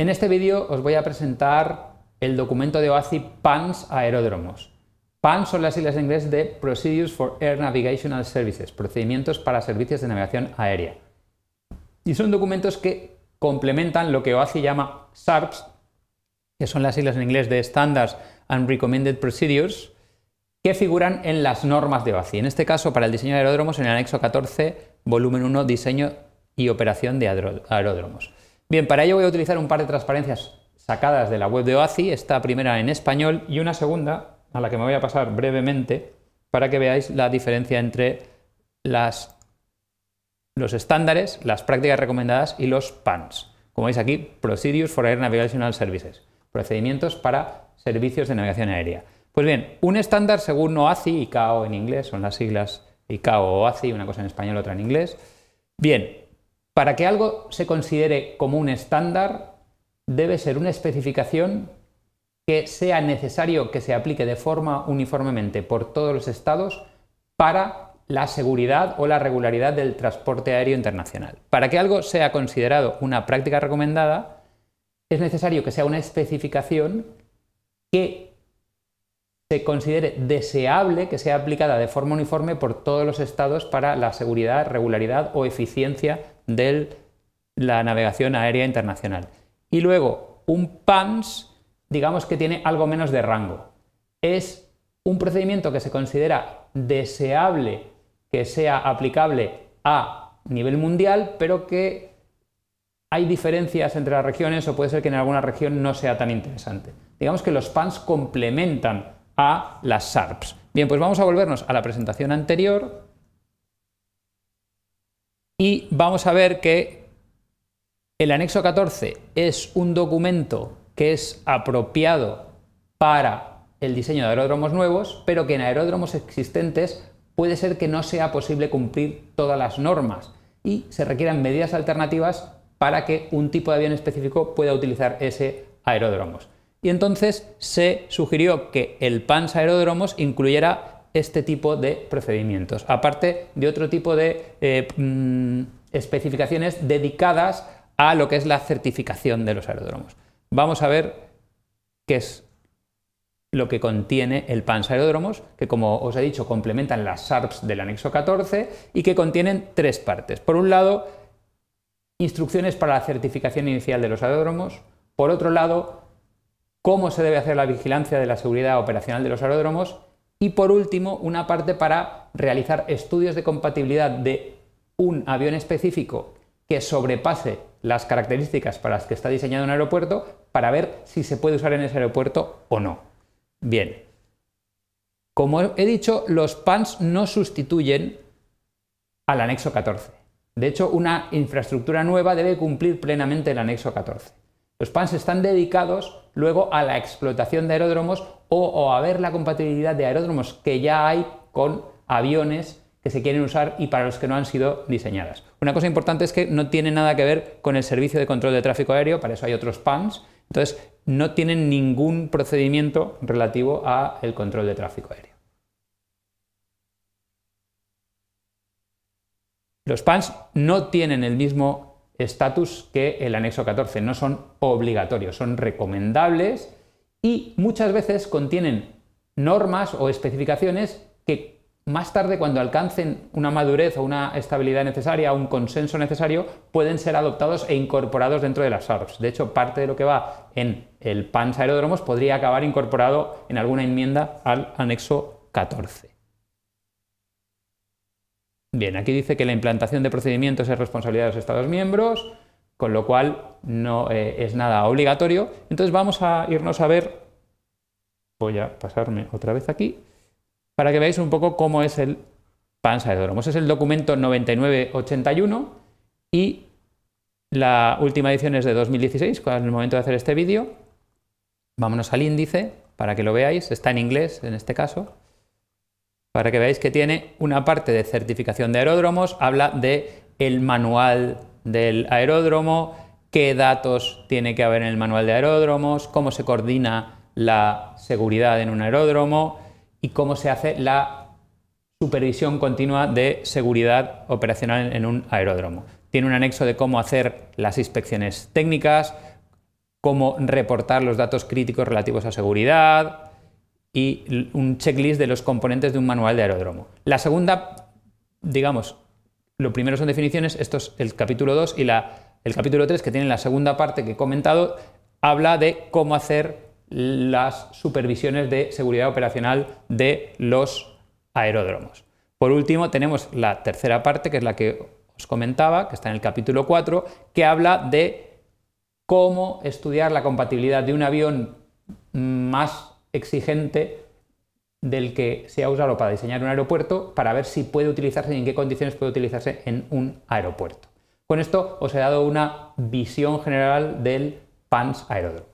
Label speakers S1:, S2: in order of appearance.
S1: En este vídeo os voy a presentar el documento de OACI PANS Aeródromos. PANS son las siglas en inglés de Procedures for Air Navigational Services, procedimientos para servicios de navegación aérea. Y son documentos que complementan lo que OACI llama SARPs, que son las siglas en inglés de Standards and Recommended Procedures, que figuran en las normas de OACI. En este caso, para el diseño de aeródromos, en el anexo 14, volumen 1, diseño y operación de aeródromos. Bien, para ello voy a utilizar un par de transparencias sacadas de la web de OACI, esta primera en español y una segunda a la que me voy a pasar brevemente para que veáis la diferencia entre los estándares, las prácticas recomendadas y los PANs. Como veis aquí, Procedures for Air Navigational Services, procedimientos para servicios de navegación aérea. Pues bien, un estándar según OACI, ICAO en inglés, son las siglas ICAO o OACI, una cosa en español, otra en inglés. Bien, para que algo se considere como un estándar, debe ser una especificación que sea necesario que se aplique de forma uniformemente por todos los estados para la seguridad o la regularidad del transporte aéreo internacional. Para que algo sea considerado una práctica recomendada, es necesario que sea una especificación que se considere deseable que sea aplicada de forma uniforme por todos los estados para la seguridad, regularidad o eficiencia de la navegación aérea internacional. Y luego, un PANS digamos que tiene algo menos de rango. Es un procedimiento que se considera deseable que sea aplicable a nivel mundial, pero que hay diferencias entre las regiones o puede ser que en alguna región no sea tan interesante. Digamos que los PANs complementan a las SARPs. Bien, pues vamos a volvernos a la presentación anterior. Y vamos a ver que el anexo 14 es un documento que es apropiado para el diseño de aeródromos nuevos, pero que en aeródromos existentes puede ser que no sea posible cumplir todas las normas y se requieran medidas alternativas para que un tipo de avión específico pueda utilizar ese aeródromos. Y entonces se sugirió que el PANS aeródromos incluyera este tipo de procedimientos, aparte de otro tipo de eh, mm, especificaciones dedicadas a lo que es la certificación de los aeródromos. Vamos a ver qué es lo que contiene el PANS Aeródromos, que como os he dicho complementan las SARPs del anexo 14 y que contienen tres partes. Por un lado, instrucciones para la certificación inicial de los aeródromos. Por otro lado, cómo se debe hacer la vigilancia de la seguridad operacional de los aeródromos y por último, una parte para realizar estudios de compatibilidad de un avión específico que sobrepase las características para las que está diseñado un aeropuerto para ver si se puede usar en ese aeropuerto o no. Bien, como he dicho, los PANs no sustituyen al anexo 14. De hecho, una infraestructura nueva debe cumplir plenamente el anexo 14. Los PANs están dedicados luego a la explotación de aeródromos o, a ver la compatibilidad de aeródromos que ya hay con aviones que se quieren usar y para los que no han sido diseñadas. Una cosa importante es que no tiene nada que ver con el servicio de control de tráfico aéreo, para eso hay otros PANs, entonces no tienen ningún procedimiento relativo a el control de tráfico aéreo. Los PANs no tienen el mismo estatus que el anexo 14, no son obligatorios, son recomendables y muchas veces contienen normas o especificaciones que más tarde, cuando alcancen una madurez o una estabilidad necesaria, un consenso necesario, pueden ser adoptados e incorporados dentro de las ARPS. De hecho, parte de lo que va en el PANS aeródromos podría acabar incorporado en alguna enmienda al anexo 14. Bien, aquí dice que la implantación de procedimientos es responsabilidad de los Estados miembros, con lo cual no eh, es nada obligatorio. Entonces vamos a irnos a ver, voy a pasarme otra vez aquí, para que veáis un poco cómo es el pansa de pues Es el documento 9981 y la última edición es de 2016, cuando el momento de hacer este vídeo. Vámonos al índice para que lo veáis, está en inglés en este caso, para que veáis que tiene una parte de certificación de aeródromos, habla de el manual del aeródromo, qué datos tiene que haber en el manual de aeródromos, cómo se coordina la seguridad en un aeródromo y cómo se hace la supervisión continua de seguridad operacional en un aeródromo. Tiene un anexo de cómo hacer las inspecciones técnicas, cómo reportar los datos críticos relativos a seguridad y un checklist de los componentes de un manual de aeródromo. La segunda, digamos, lo primero son definiciones, esto es el capítulo 2 y el capítulo 3 que tiene la segunda parte que he comentado, habla de cómo hacer las supervisiones de seguridad operacional de los aeródromos. Por último, tenemos la tercera parte, que es la que os comentaba, que está en el capítulo 4, que habla de cómo estudiar la compatibilidad de un avión mm, más exigente del que se ha usado para diseñar un aeropuerto para ver si puede utilizarse y en qué condiciones puede utilizarse en un aeropuerto. Con esto os he dado una visión general del PANS Aerodrome.